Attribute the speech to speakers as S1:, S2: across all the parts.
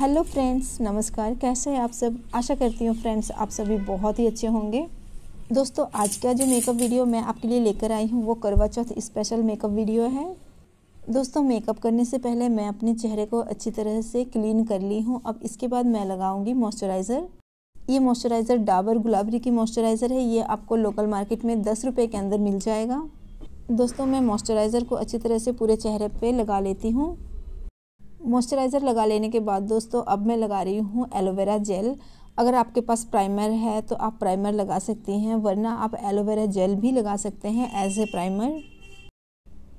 S1: hello friends नमस्कार कैसे हैं आप सब आशा करती हूँ फ्रेंड्स आप सभी बहुत ही अच्छे होंगे दोस्तों आज का जो मेकअप वीडियो मैं आपके लिए लेकर आई हूँ वो करवा चौथ स्पेशल मेकअप वीडियो है दोस्तों मेकअप करने से पहले मैं अपने चेहरे को अच्छी तरह से क्लीन कर ली हूँ अब इसके बाद मैं लगाऊँगी मॉइस्चराइज़र ये मॉइस्चराइज़र डाबर गुलाबरी की मॉइस्चराइज़र है ये आपको लोकल मार्केट में दस रुपये के अंदर मिल जाएगा दोस्तों मैं मॉइस्चराइज़र को अच्छी तरह से पूरे चेहरे पे लगा लेती हूँ मॉइस्चराइज़र लगा लेने के बाद दोस्तों अब मैं लगा रही हूँ एलोवेरा जेल अगर आपके पास प्राइमर है तो आप प्राइमर लगा सकती हैं वरना आप एलोवेरा जेल भी लगा सकते हैं एज ए प्राइमर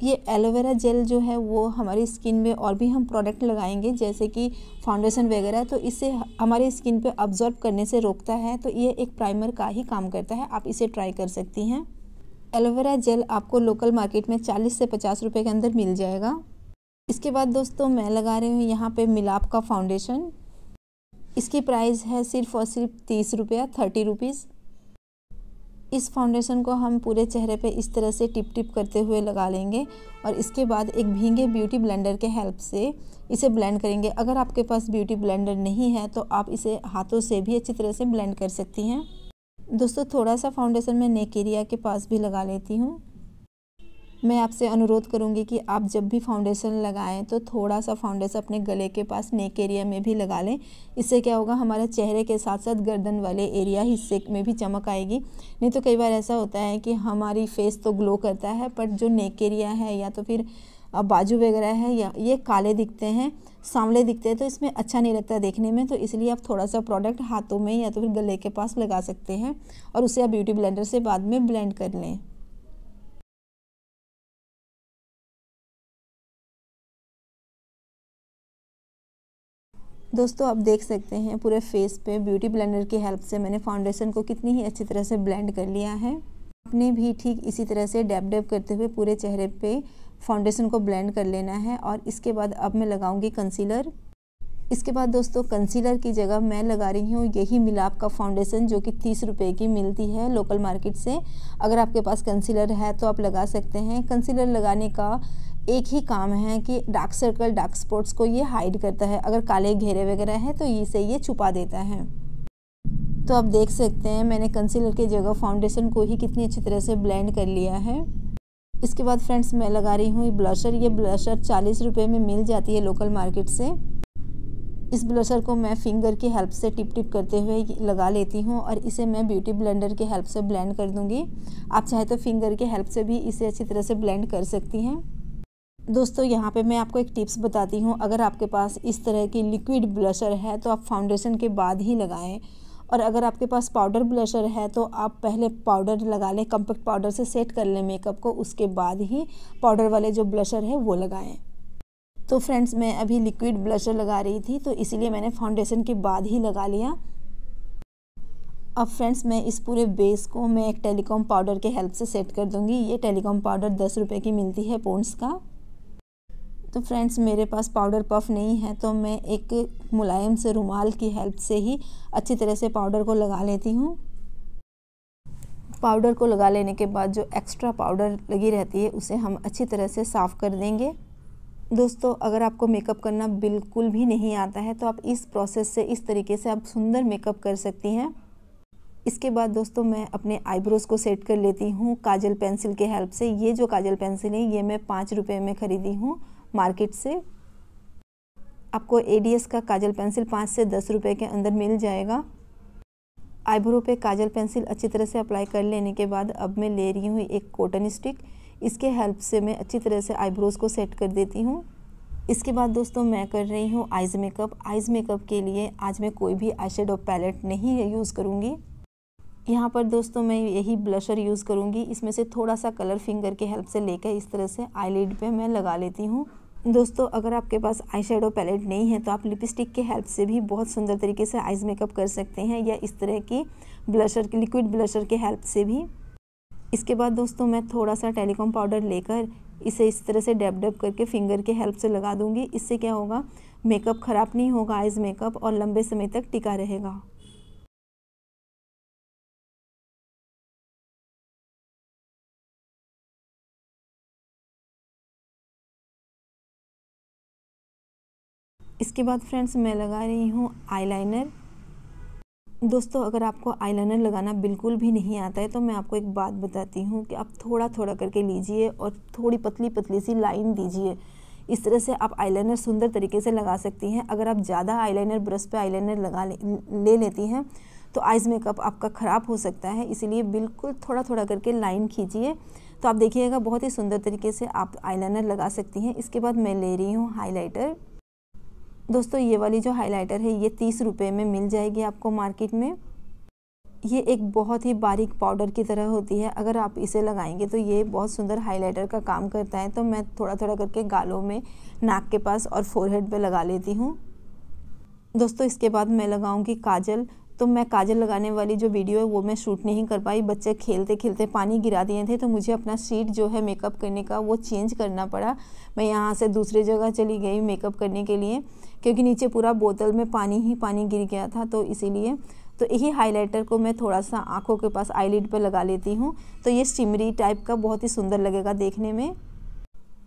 S1: ये एलोवेरा जेल जो है वो हमारी स्किन में और भी हम प्रोडक्ट लगाएंगे जैसे कि फाउंडेशन वगैरह तो इसे हमारी स्किन पे अब्जॉर्ब करने से रोकता है तो ये एक प्राइमर का ही काम करता है आप इसे ट्राई कर सकती हैं एलोवेरा जेल आपको लोकल मार्केट में चालीस से पचास रुपये के अंदर मिल जाएगा इसके बाद दोस्तों मैं लगा रही हूँ यहाँ पे मिलाप का फाउंडेशन इसकी प्राइस है सिर्फ और सिर्फ तीस रुपया थर्टी रुपीज़ इस फाउंडेशन को हम पूरे चेहरे पे इस तरह से टिप टिप करते हुए लगा लेंगे और इसके बाद एक भींगे ब्यूटी ब्लेंडर के हेल्प से इसे ब्लेंड करेंगे अगर आपके पास ब्यूटी ब्लेंडर नहीं है तो आप इसे हाथों से भी अच्छी तरह से ब्लेंड कर सकती हैं दोस्तों थोड़ा सा फाउंडेशन मैं नेकेरिया के पास भी लगा लेती हूँ मैं आपसे अनुरोध करूँगी कि आप जब भी फाउंडेशन लगाएं तो थोड़ा सा फाउंडेशन अपने गले के पास नेक एरिया में भी लगा लें इससे क्या होगा हमारे चेहरे के साथ साथ गर्दन वाले एरिया हिस्से में भी चमक आएगी नहीं तो कई बार ऐसा होता है कि हमारी फेस तो ग्लो करता है बट जो नेक एरिया है या तो फिर बाजू वगैरह है या ये काले दिखते हैं सांवले दिखते हैं तो इसमें अच्छा नहीं लगता देखने में तो इसलिए आप थोड़ा सा प्रोडक्ट हाथों में या तो फिर गले के पास लगा सकते हैं और उसे आप ब्यूटी ब्लेंडर से बाद में ब्लेंड कर लें दोस्तों आप देख सकते हैं पूरे फेस पे ब्यूटी ब्लेंडर की हेल्प से मैंने फाउंडेशन को कितनी ही अच्छी तरह से ब्लेंड कर लिया है आपने भी ठीक इसी तरह से डैप डैप करते हुए पूरे चेहरे पे फाउंडेशन को ब्लेंड कर लेना है और इसके बाद अब मैं लगाऊंगी कंसीलर इसके बाद दोस्तों कंसीलर की जगह मैं लगा रही हूँ यही मिलाप का फाउंडेशन जो कि तीस रुपये की मिलती है लोकल मार्केट से अगर आपके पास कंसीलर है तो आप लगा सकते हैं कंसीलर लगाने का एक ही काम है कि डार्क सर्कल डार्क स्पॉट्स को ये हाइड करता है अगर काले घेरे वगैरह हैं तो इसे ये छुपा देता है तो आप देख सकते हैं मैंने कंसीलर की जगह फाउंडेशन को ही कितनी अच्छी तरह से ब्लेंड कर लिया है इसके बाद फ्रेंड्स मैं लगा रही हूँ ब्लशर ये ब्लशर चालीस रुपये में मिल जाती है लोकल मार्केट से इस ब्लशर को मैं फिंगर की हेल्प से टिप टिप करते हुए लगा लेती हूँ और इसे मैं ब्यूटी ब्लेंडर की हेल्प से ब्लेंड कर दूँगी आप चाहे तो फिंगर की हेल्प से भी इसे अच्छी तरह से ब्लेंड कर सकती हैं दोस्तों यहाँ पे मैं आपको एक टिप्स बताती हूँ अगर आपके पास इस तरह की लिक्विड ब्लशर है तो आप फाउंडेशन के बाद ही लगाएं और अगर आपके पास पाउडर ब्लशर है तो आप पहले पाउडर लगा लें कम्पैक्ट पाउडर से सेट कर लें मेकअप को उसके बाद ही पाउडर वाले जो ब्लशर है वो लगाएं तो फ्रेंड्स मैं अभी लिक्विड ब्लशर लगा रही थी तो इसीलिए मैंने फाउंडेशन के बाद ही लगा लिया अब फ्रेंड्स मैं इस पूरे बेस को मैं एक टेलीकॉम पाउडर के हेल्प से सेट कर दूंगी ये टेलीकॉम पाउडर दस रुपये की मिलती है पोन्स का तो फ्रेंड्स मेरे पास पाउडर पफ नहीं है तो मैं एक मुलायम से रुमाल की हेल्प से ही अच्छी तरह से पाउडर को लगा लेती हूँ पाउडर को लगा लेने के बाद जो एक्स्ट्रा पाउडर लगी रहती है उसे हम अच्छी तरह से साफ़ कर देंगे दोस्तों अगर आपको मेकअप करना बिल्कुल भी नहीं आता है तो आप इस प्रोसेस से इस तरीके से आप सुंदर मेकअप कर सकती हैं इसके बाद दोस्तों मैं अपने आईब्रोज़ को सेट कर लेती हूँ काजल पेंसिल के हेल्प से ये जो काजल पेंसिल है ये मैं पाँच रुपये में ख़रीदी हूँ मार्केट से आपको एडीएस का काजल पेंसिल पाँच से दस रुपये के अंदर मिल जाएगा आईब्रो पे काजल पेंसिल अच्छी तरह से अप्लाई कर लेने के बाद अब मैं ले रही हूँ एक कॉटन स्टिक इसके हेल्प से मैं अच्छी तरह से आईब्रोज़ को सेट कर देती हूँ इसके बाद दोस्तों मैं कर रही हूँ आइज़ मेकअप आइज़ मेकअप के लिए आज मैं कोई भी आई पैलेट नहीं यूज़ करूँगी यहाँ पर दोस्तों मैं यही ब्लशर यूज़ करूँगी इसमें से थोड़ा सा कलर फिंगर के हेल्प से लेकर इस तरह से आईलिड पे मैं लगा लेती हूँ दोस्तों अगर आपके पास आई शेडो पैलेट नहीं है तो आप लिपस्टिक के हेल्प से भी बहुत सुंदर तरीके से आइज़ मेकअप कर सकते हैं या इस तरह की ब्लशर की लिक्विड ब्लशर के हेल्प से भी इसके बाद दोस्तों मैं थोड़ा सा टेलीकॉम पाउडर लेकर इसे इस तरह से डैप डैप करके फिंगर के हेल्प से लगा दूंगी इससे क्या होगा मेकअप ख़राब नहीं होगा आइज़ मेकअप और लंबे समय तक टिका रहेगा इसके बाद फ्रेंड्स मैं लगा रही हूँ आईलाइनर दोस्तों अगर आपको आईलाइनर लगाना बिल्कुल भी नहीं आता है तो मैं आपको एक बात बताती हूँ कि आप थोड़ा थोड़ा करके लीजिए और थोड़ी पतली पतली सी लाइन दीजिए इस तरह से आप आईलाइनर सुंदर तरीके से लगा सकती हैं अगर आप ज़्यादा आईलाइनर ब्रश पे आईलाइनर लगा ले, ले लेती हैं तो आइज़ मेकअप आपका ख़राब हो सकता है इसीलिए बिल्कुल थोड़ा थोड़ा करके लाइन खींचिए तो आप देखिएगा बहुत ही सुंदर तरीके से आप आईलाइनर लगा सकती हैं इसके बाद मैं ले रही हूँ हाईलाइटर दोस्तों ये वाली जो हाइलाइटर है ये तीस रुपये में मिल जाएगी आपको मार्केट में ये एक बहुत ही बारीक पाउडर की तरह होती है अगर आप इसे लगाएंगे तो ये बहुत सुंदर हाइलाइटर का काम करता है तो मैं थोड़ा थोड़ा करके गालों में नाक के पास और फोरहेड पे लगा लेती हूँ दोस्तों इसके बाद मैं लगाऊंगी काजल तो मैं काजल लगाने वाली जो वीडियो है वो मैं शूट नहीं कर पाई बच्चे खेलते खेलते पानी गिरा दिए थे तो मुझे अपना सीट जो है मेकअप करने का वो चेंज करना पड़ा मैं यहाँ से दूसरे जगह चली गई मेकअप करने के लिए क्योंकि नीचे पूरा बोतल में पानी ही पानी गिर गया था तो इसीलिए तो यही हाइलाइटर को मैं थोड़ा सा आँखों के पास आईलिड पर लगा लेती हूँ तो ये स्टिमरी टाइप का बहुत ही सुंदर लगेगा देखने में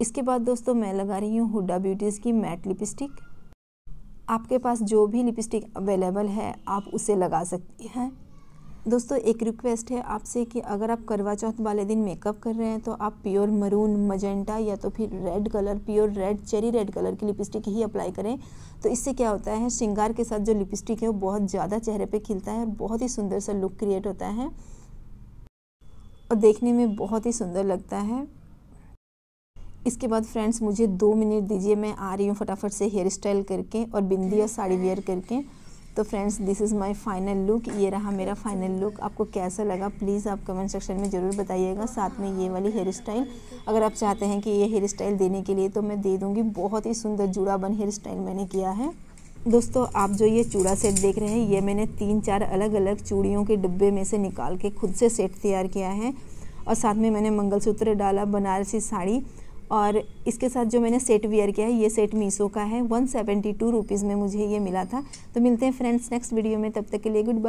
S1: इसके बाद दोस्तों मैं लगा रही हूँ हुडा ब्यूटीज़ की मैट लिपस्टिक आपके पास जो भी लिपस्टिक अवेलेबल है आप उसे लगा सकती हैं दोस्तों एक रिक्वेस्ट है आपसे कि अगर आप करवा चौथ वाले दिन मेकअप कर रहे हैं तो आप प्योर मरून मजेंटा या तो फिर red colour pure red cherry red colour की लिपस्टिक ही अप्लाई करें तो इससे क्या होता है श्रृंगार के साथ जो लिपस्टिक है वो बहुत ज़्यादा चेहरे पे खिलता है और बहुत ही सुंदर सा लुक क्रिएट होता है और देखने में बहुत ही सुंदर लगता है इसके बाद फ्रेंड्स मुझे दो मिनट दीजिए मैं आ रही हूँ फटाफट से हेयर स्टाइल करके और बिंदी और साड़ी वेयर करके तो friends this is my final look ये रहा मेरा फाइनल लुक आपको कैसा लगा प्लीज़ आप कमेंट सेक्शन में ज़रूर बताइएगा साथ में ये वाली हेयर स्टाइल अगर आप चाहते हैं कि ये हेयर स्टाइल देने के लिए तो मैं दे दूँगी बहुत ही सुंदर जुड़ाबन हेयर स्टाइल मैंने किया है दोस्तों आप जो ये चूड़ा सेट देख रहे हैं ये मैंने तीन चार अलग अलग चूड़ियों के डिब्बे में से निकाल के खुद से सेट तैयार किया है और साथ में मैंने मंगलसूत्र डाला बनारसी साड़ी और इसके साथ जो मैंने सेट वियर किया है ये सेट मीसो का है वन सेवेंटी टू रुपीज़ में मुझे ये मिला था तो मिलते हैं फ्रेंड्स नेक्स्ट वीडियो में तब तक के लिए गुड बाय